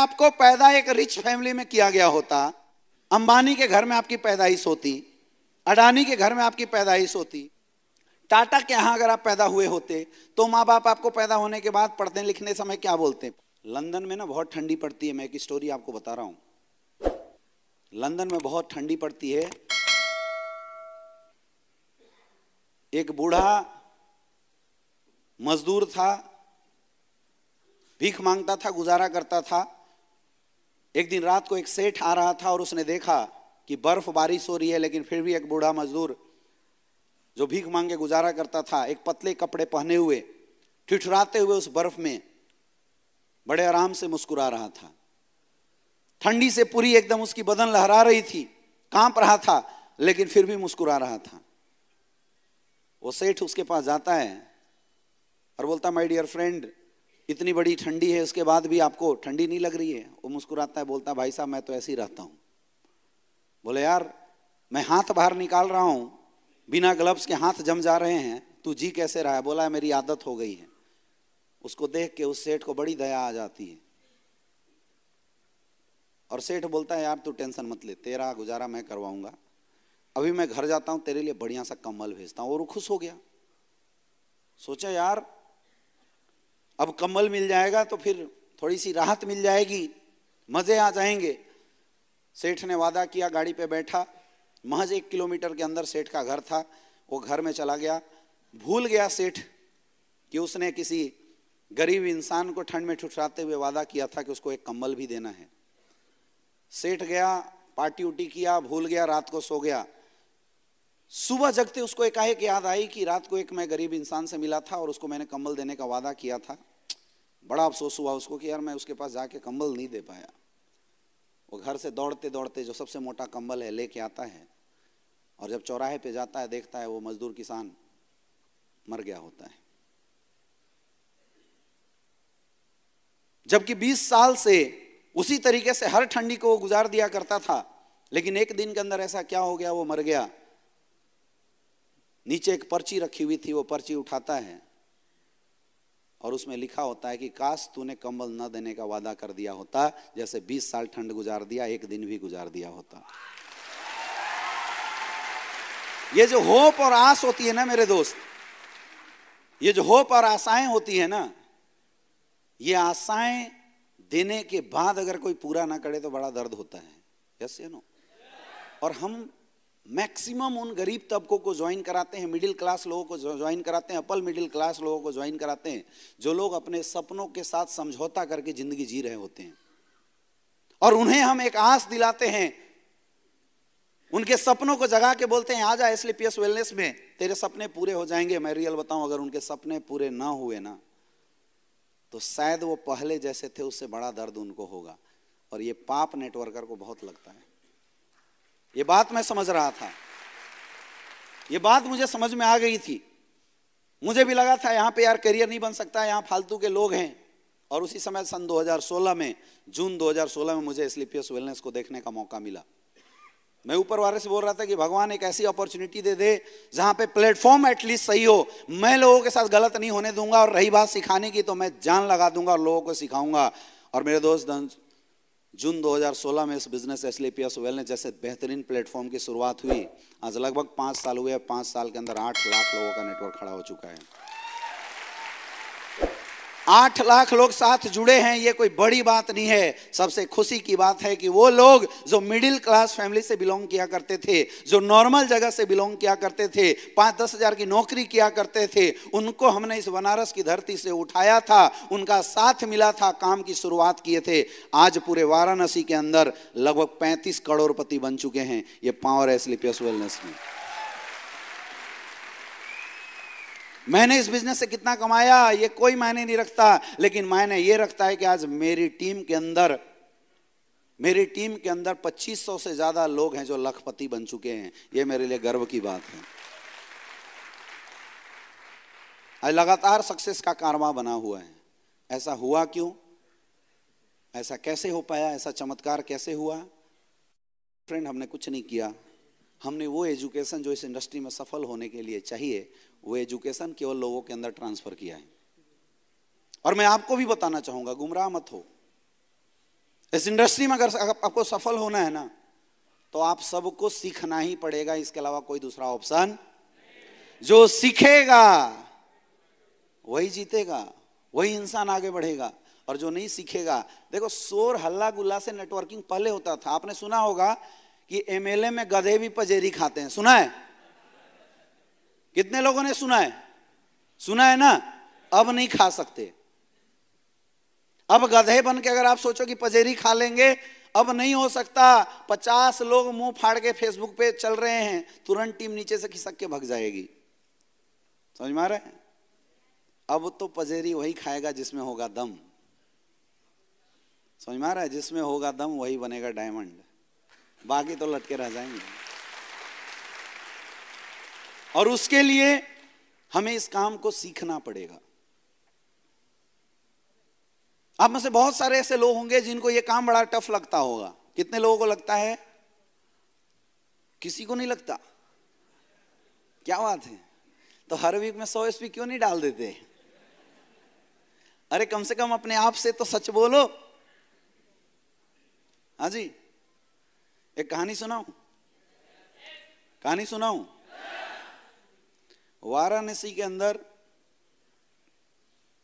आपको पैदा एक रिच फैमिली में किया गया होता अंबानी के घर में आपकी पैदाइश होती अडानी के घर में आपकी पैदाइश होती टाटा के यहाँ अगर आप पैदा हुए होते तो माँ बाप आपको पैदा होने के बाद पढ़ने लिखने समय क्या बोलते लंदन में ना बहुत ठंडी पड़ती है मैं एक स्टोरी आपको बता रहा हूँ लंदन में बहुत ठंडी पड़ती है एक बूढ़ा मजदूर था भीख मांगता था गुजारा करता था एक दिन रात को एक सेठ आ रहा था और उसने देखा कि बर्फ बारिश हो रही है लेकिन फिर भी एक बूढ़ा मजदूर जो भीख मांगे गुजारा करता था एक पतले कपड़े पहने हुए ठिठुराते हुए उस बर्फ में बड़े आराम से मुस्कुरा रहा था ठंडी से पूरी एकदम उसकी बदन लहरा रही थी कांप रहा था लेकिन फिर भी मुस्कुरा रहा था वो सेठ उसके पास जाता है और बोलता माई डियर फ्रेंड इतनी बड़ी ठंडी है उसके बाद भी आपको ठंडी नहीं लग रही है वो मुस्कुराता है बोलता है भाई साहब मैं तो ऐसे ही रहता हूँ बोले यार मैं हाथ बाहर निकाल रहा हूँ बिना ग्लव्स के हाथ जम जा रहे हैं तू जी कैसे रहा है बोला है मेरी आदत हो गई है उसको देख के उस सेठ को बड़ी दया आ जाती है और सेठ बोलता है यार तू टेंशन मत ले तेरा गुजारा मैं करवाऊंगा अभी मैं घर जाता हूँ तेरे लिए बढ़िया सा कम्बल भेजता हूँ और वो खुश हो गया सोचा यार अब कम्बल मिल जाएगा तो फिर थोड़ी सी राहत मिल जाएगी मज़े आ जाएंगे सेठ ने वादा किया गाड़ी पे बैठा महज एक किलोमीटर के अंदर सेठ का घर था वो घर में चला गया भूल गया सेठ कि उसने किसी गरीब इंसान को ठंड में ठुठराते हुए वादा किया था कि उसको एक कम्बल भी देना है सेठ गया पार्टी उटी किया भूल गया रात को सो गया सुबह जगते उसको एकाएक याद आई कि रात को एक मैं गरीब इंसान से मिला था और उसको मैंने कंबल देने का वादा किया था बड़ा अफसोस हुआ उसको कि यार मैं उसके पास जाके कंबल नहीं दे पाया वो घर से दौड़ते दौड़ते जो सबसे मोटा कंबल है लेके आता है और जब चौराहे पे जाता है देखता है वो मजदूर किसान मर गया होता है जबकि 20 साल से उसी तरीके से हर ठंडी को वो गुजार दिया करता था लेकिन एक दिन के अंदर ऐसा क्या हो गया वो मर गया नीचे एक पर्ची रखी हुई थी वो पर्ची उठाता है और उसमें लिखा होता है कि काश तूने कंबल न देने का वादा कर दिया होता जैसे 20 साल ठंड गुजार दिया एक दिन भी गुजार दिया होता ये जो होप और आस होती है ना मेरे दोस्त ये जो होप और आशाएं होती है ना ये आशाएं देने के बाद अगर कोई पूरा ना करे तो बड़ा दर्द होता है यस नो और हम मैक्सिमम उन गरीब तबकों को ज्वाइन कराते हैं मिडिल क्लास लोगों को ज्वाइन कराते हैं अपर मिडिल क्लास लोगों को ज्वाइन कराते हैं जो लोग अपने सपनों के साथ समझौता करके जिंदगी जी रहे होते हैं और उन्हें हम एक आस दिलाते हैं उनके सपनों को जगा के बोलते हैं आ जा एसलीपीएस वेलनेस में तेरे सपने पूरे हो जाएंगे मैं रियल बताऊं अगर उनके सपने पूरे ना हुए ना तो शायद वो पहले जैसे थे उससे बड़ा दर्द उनको होगा और ये पाप नेटवर्कर को बहुत लगता है ये बात मैं समझ रहा था ये बात मुझे समझ में आ गई थी मुझे भी लगा था यहाँ पे यार करियर नहीं बन सकता यहाँ फालतू के लोग हैं और उसी समय सन 2016 में जून 2016 में मुझे स्लिपियस वेलनेस को देखने का मौका मिला मैं ऊपर वाले से बोल रहा था कि भगवान एक ऐसी अपॉर्चुनिटी दे दे जहां पे प्लेटफॉर्म एटलीस्ट सही हो मैं लोगों के साथ गलत नहीं होने दूंगा और रही बात सिखाने की तो मैं जान लगा दूंगा और लोगों को सिखाऊंगा और मेरे दोस्त जून 2016 में इस बिजनेस एस ली ने जैसे बेहतरीन प्लेटफॉर्म की शुरुआत हुई आज लगभग पाँच साल हुए पाँच साल के अंदर आठ लाख लोगों का नेटवर्क खड़ा हो चुका है आठ लाख लोग साथ जुड़े हैं ये कोई बड़ी बात नहीं है सबसे खुशी की बात है कि वो लोग जो मिडिल क्लास फैमिली से बिलोंग किया करते थे जो नॉर्मल जगह से बिलोंग किया करते थे पाँच दस हज़ार की नौकरी किया करते थे उनको हमने इस बनारस की धरती से उठाया था उनका साथ मिला था काम की शुरुआत किए थे आज पूरे वाराणसी के अंदर लगभग पैंतीस करोड़पति बन चुके हैं ये पावर है स्लिपियस वेलनेस में मैंने इस बिजनेस से कितना कमाया ये कोई मायने नहीं रखता लेकिन मायने ये रखता है कि आज मेरी टीम के अंदर मेरी टीम के अंदर 2500 से ज्यादा लोग हैं जो लखपति बन चुके हैं ये मेरे लिए गर्व की बात है आज लगातार सक्सेस का कारवा बना हुआ है ऐसा हुआ क्यों ऐसा कैसे हो पाया ऐसा चमत्कार कैसे हुआ फ्रेंड हमने कुछ नहीं किया हमने वो एजुकेशन जो इस इंडस्ट्री में सफल होने के लिए चाहिए वो एजुकेशन केवल लोगों के अंदर ट्रांसफर किया है और मैं आपको भी बताना चाहूंगा गुमराह मत हो इस इंडस्ट्री में अगर आपको सफल होना है ना तो आप सबको सीखना ही पड़ेगा इसके अलावा कोई दूसरा ऑप्शन जो सीखेगा वही जीतेगा वही इंसान आगे बढ़ेगा और जो नहीं सीखेगा देखो शोर हल्ला गुल्ला से नेटवर्किंग पहले होता था आपने सुना होगा कि एमएलए में गधे भी पजेरी खाते हैं सुना है कितने लोगों ने सुना है सुना है ना अब नहीं खा सकते अब गधे बन के अगर आप सोचो कि पजेरी खा लेंगे अब नहीं हो सकता पचास लोग मुंह फाड़ के फेसबुक पे चल रहे हैं तुरंत टीम नीचे से खिसक के भग जाएगी समझ में आ रहा है अब तो पजेरी वही खाएगा जिसमें होगा दम समझ में आ रहा है जिसमें होगा दम वही बनेगा डायमंड बाकी तो लटके रह जाएंगे और उसके लिए हमें इस काम को सीखना पड़ेगा आप में से बहुत सारे ऐसे लोग होंगे जिनको यह काम बड़ा टफ लगता होगा कितने लोगों को लगता है किसी को नहीं लगता क्या बात है तो हर वीक में सौ एसपी क्यों नहीं डाल देते अरे कम से कम अपने आप से तो सच बोलो हाँ जी एक कहानी सुनाऊ कहानी सुनाऊ वाराणसी के अंदर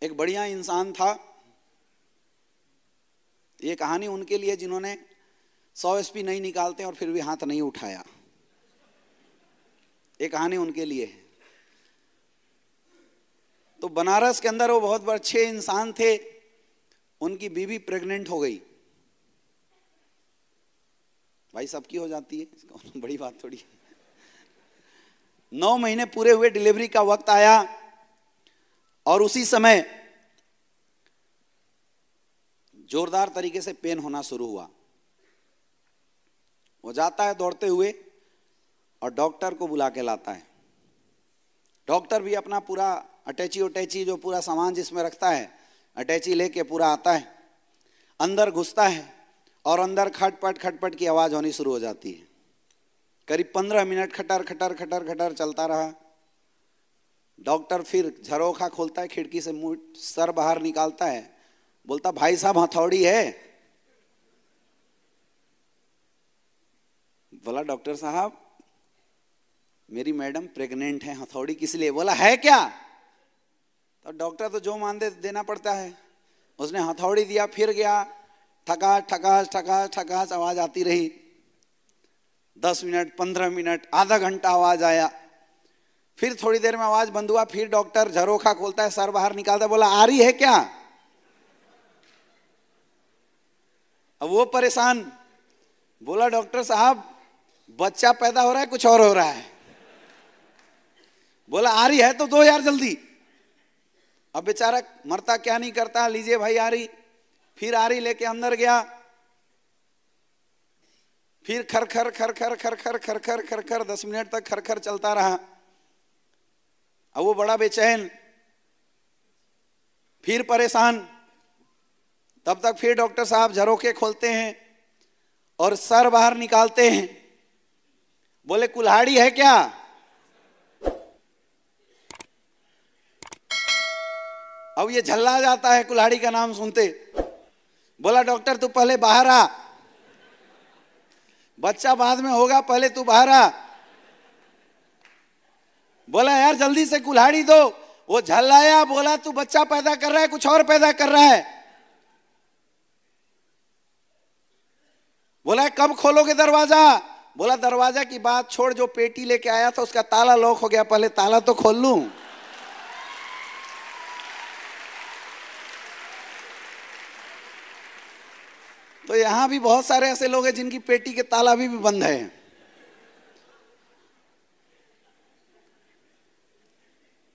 एक बढ़िया इंसान था ये कहानी उनके लिए जिन्होंने सौ एसपी नहीं निकालते और फिर भी हाथ नहीं उठाया ये कहानी उनके लिए है तो बनारस के अंदर वो बहुत अच्छे इंसान थे उनकी बीवी प्रेग्नेंट हो गई भाई सबकी हो जाती है बड़ी बात थोड़ी नौ महीने पूरे हुए डिलीवरी का वक्त आया और उसी समय जोरदार तरीके से पेन होना शुरू हुआ वो जाता है दौड़ते हुए और डॉक्टर को बुला के लाता है डॉक्टर भी अपना पूरा अटैची उटैची जो पूरा सामान जिसमें रखता है अटैची लेके पूरा आता है अंदर घुसता है और अंदर खटपट खटपट की आवाज़ होनी शुरू हो जाती है करीब पंद्रह मिनट खटर खटर खटर खटर चलता रहा डॉक्टर फिर झरोखा खोलता है खिड़की से मुंह सर बाहर निकालता है बोलता भाई साहब हथौड़ी है बोला डॉक्टर साहब मेरी मैडम प्रेग्नेंट है हथौड़ी किस लिए बोला है क्या तो डॉक्टर तो जो मान दे देना पड़ता है उसने हथौड़ी दिया फिर गया ठकास ठकास ठकास ठकास आवाज आती रही दस मिनट पंद्रह मिनट आधा घंटा आवाज आया फिर थोड़ी देर में आवाज बंद हुआ फिर डॉक्टर झरोखा खोलता है सर बाहर निकालता है बोला आ रही है क्या अब वो परेशान बोला डॉक्टर साहब बच्चा पैदा हो रहा है कुछ और हो रहा है बोला आ रही है तो दो यार जल्दी अब बेचारा मरता क्या नहीं करता लीजिए भाई आ रही फिर आरी लेके अंदर गया फिर खर खर खर खर खर खर खर खर खर खर दस मिनट तक खर खर चलता रहा अब वो बड़ा बेचैन फिर परेशान तब तक फिर डॉक्टर साहब झरोके खोलते हैं और सर बाहर निकालते हैं बोले कुल्हाड़ी है क्या अब ये झल्ला जाता है कुल्हाड़ी का नाम सुनते बोला डॉक्टर तू पहले बाहर आ बच्चा बाद में होगा पहले तू बाहर आ बोला यार जल्दी से कुल्हाड़ी दो वो झल्लाया बोला तू बच्चा पैदा कर रहा है कुछ और पैदा कर रहा है बोला कब खोलोगे दरवाजा बोला दरवाजा की बात छोड़ जो पेटी लेके आया था उसका ताला लॉक हो गया पहले ताला तो खोल लूं यहां भी बहुत सारे ऐसे लोग हैं जिनकी पेटी के ताला भी, भी बंद है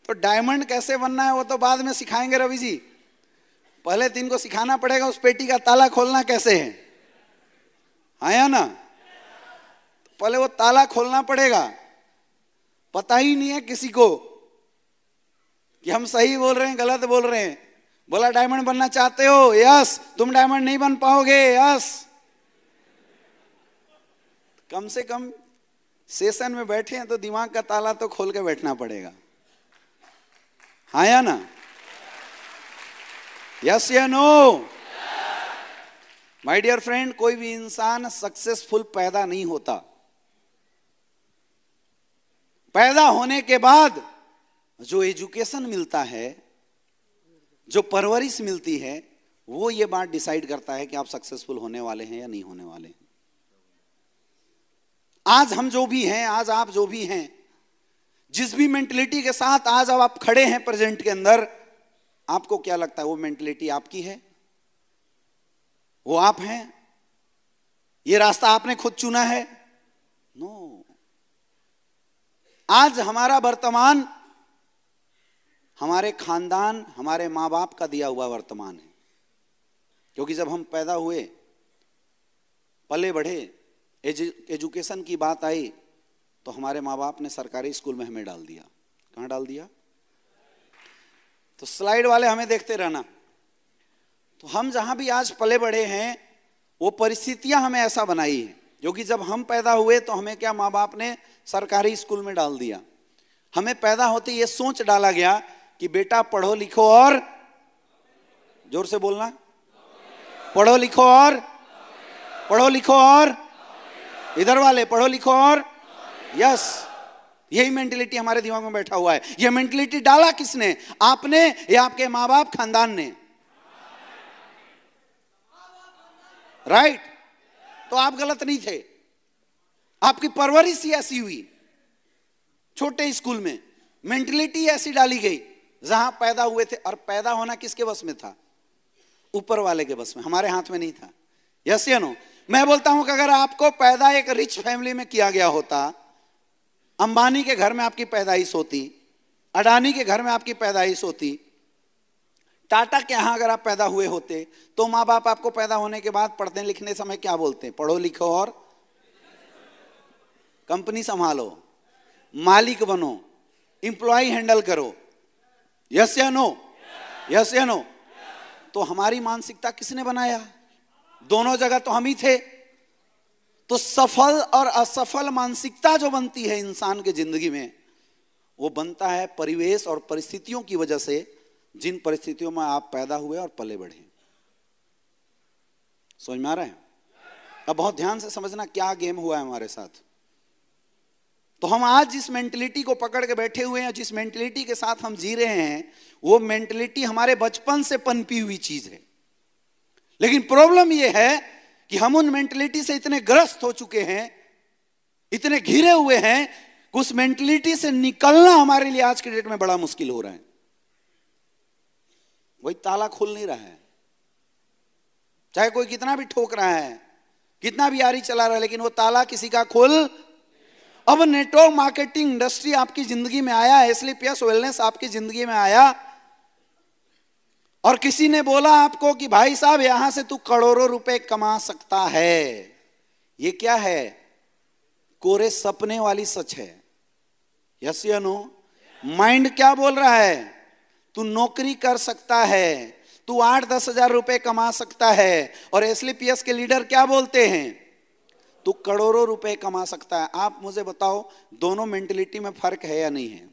तो डायमंड कैसे बनना है वो तो बाद में सिखाएंगे रवि जी पहले तीन तो को सिखाना पड़ेगा उस पेटी का ताला खोलना कैसे है आया ना तो पहले वो ताला खोलना पड़ेगा पता ही नहीं है किसी को कि हम सही बोल रहे हैं गलत बोल रहे हैं बोला डायमंड बनना चाहते हो यस तुम डायमंड नहीं बन पाओगे यस कम से कम सेशन में बैठे हैं तो दिमाग का ताला तो खोल के बैठना पड़ेगा हा या ना यस या नो माय डियर फ्रेंड कोई भी इंसान सक्सेसफुल पैदा नहीं होता पैदा होने के बाद जो एजुकेशन मिलता है जो परवरिश मिलती है वो ये बात डिसाइड करता है कि आप सक्सेसफुल होने वाले हैं या नहीं होने वाले हैं आज हम जो भी हैं आज आप जो भी हैं जिस भी मेंटेलिटी के साथ आज अब आप खड़े हैं प्रेजेंट के अंदर आपको क्या लगता है वो मेंटेलिटी आपकी है वो आप हैं ये रास्ता आपने खुद चुना है नो no. आज हमारा वर्तमान हमारे खानदान हमारे माँ बाप का दिया हुआ वर्तमान है क्योंकि जब हम पैदा हुए पले बढ़े एजुकेशन की बात आई तो हमारे माँ बाप ने सरकारी स्कूल में हमें डाल दिया कहाँ डाल दिया तो स्लाइड वाले हमें देखते रहना तो हम जहां भी आज पले बढ़े हैं वो परिस्थितियां हमें ऐसा बनाई है क्योंकि जब हम पैदा हुए तो हमें क्या माँ बाप ने सरकारी स्कूल में डाल दिया हमें पैदा होते ये सोच डाला गया कि बेटा पढ़ो लिखो और जोर से बोलना पढ़ो लिखो और पढ़ो लिखो और इधर वाले पढ़ो लिखो और यस यही मेंटेलिटी हमारे दिमाग में बैठा हुआ है यह मेंटेलिटी डाला किसने आपने या आपके मां बाप खानदान ने राइट right? तो आप गलत नहीं थे आपकी परवरिश ही ऐसी हुई छोटे स्कूल में मेंटेलिटी ऐसी डाली गई जहां पैदा हुए थे और पैदा होना किसके बस में था ऊपर वाले के बस में हमारे हाथ में नहीं था यस यू नो मैं बोलता हूं कि अगर आपको पैदा एक रिच फैमिली में किया गया होता अंबानी के घर में आपकी पैदाइश होती अडानी के घर में आपकी पैदाइश होती टाटा के यहां अगर आप पैदा हुए होते तो मां बाप आपको पैदा होने के बाद पढ़ने लिखने समय क्या बोलते हैं पढ़ो लिखो और कंपनी संभालो मालिक बनो इंप्लॉय हैंडल करो यस या नो यस या नो तो हमारी मानसिकता किसने बनाया दोनों जगह तो हम ही थे तो सफल और असफल मानसिकता जो बनती है इंसान के जिंदगी में वो बनता है परिवेश और परिस्थितियों की वजह से जिन परिस्थितियों में आप पैदा हुए और पले बढ़े समझ में आ रहा है अब बहुत ध्यान से समझना क्या गेम हुआ है हमारे साथ तो हम आज जिस मेंटलिटी को पकड़ के बैठे हुए हैं जिस मेंटलिटी के साथ हम जी रहे हैं वो मेंटलिटी हमारे बचपन से पनपी हुई चीज है लेकिन प्रॉब्लम ये है कि हम उन मेंटलिटी से इतने ग्रस्त हो चुके हैं इतने घिरे हुए हैं कि उस मेंटलिटी से निकलना हमारे लिए आज के डेट में बड़ा मुश्किल हो रहा है वही ताला खुल नहीं रहा है चाहे कोई कितना भी ठोक रहा है कितना भी आरी चला रहा है लेकिन वो ताला किसी का खुल अब नेटवर्क मार्केटिंग इंडस्ट्री आपकी जिंदगी में आया इसलिए पियस वेलनेस आपकी जिंदगी में आया और किसी ने बोला आपको कि भाई साहब यहां से तू करोड़ों रुपए कमा सकता है ये क्या है कोरे सपने वाली सच है यस या नो माइंड क्या बोल रहा है तू नौकरी कर सकता है तू आठ दस हजार रुपए कमा सकता है और एसलीपीएस के लीडर क्या बोलते हैं तो करोड़ों रुपए कमा सकता है आप मुझे बताओ दोनों मेंटेलिटी में फर्क है या नहीं है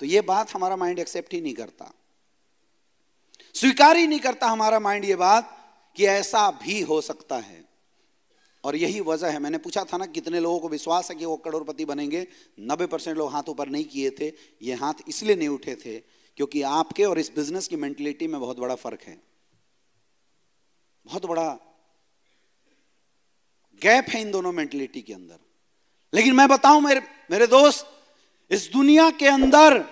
तो ये बात हमारा माइंड एक्सेप्ट ही नहीं करता स्वीकार ही नहीं करता हमारा माइंड ये बात कि ऐसा भी हो सकता है और यही वजह है मैंने पूछा था ना कितने लोगों को विश्वास है कि वो करोड़पति बनेंगे नब्बे परसेंट लोग हाथ ऊपर नहीं किए थे ये हाथ इसलिए नहीं उठे थे क्योंकि आपके और इस बिजनेस की मेंटेलिटी में बहुत बड़ा फर्क है बहुत बड़ा गैप है इन दोनों मेंटेलिटी के अंदर लेकिन मैं बताऊं मेरे मेरे दोस्त इस दुनिया के अंदर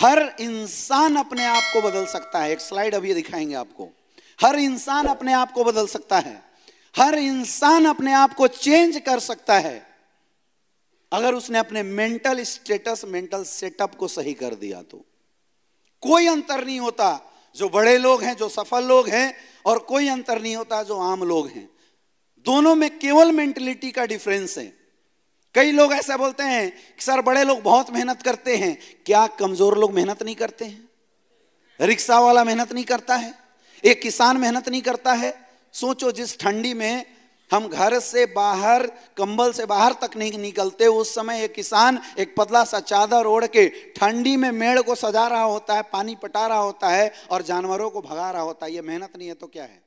हर इंसान अपने आप को बदल सकता है एक स्लाइड अभी दिखाएंगे आपको हर इंसान अपने आप को बदल सकता है हर इंसान अपने आप को चेंज कर सकता है अगर उसने अपने मेंटल स्टेटस मेंटल सेटअप को सही कर दिया तो कोई अंतर नहीं होता जो बड़े लोग हैं जो सफल लोग हैं और कोई अंतर नहीं होता जो आम लोग हैं दोनों में केवल मेंटेलिटी का डिफरेंस है कई लोग ऐसा बोलते हैं कि सर बड़े लोग बहुत मेहनत करते हैं क्या कमजोर लोग मेहनत नहीं करते हैं रिक्शा वाला मेहनत नहीं करता है एक किसान मेहनत नहीं करता है सोचो जिस ठंडी में हम घर से बाहर कंबल से बाहर तक नहीं निकलते उस समय एक किसान एक पतला सा चादर ओढ़ के ठंडी में मेड़ को सजा रहा होता है पानी पटा रहा होता है और जानवरों को भगा रहा होता है ये मेहनत नहीं है तो क्या है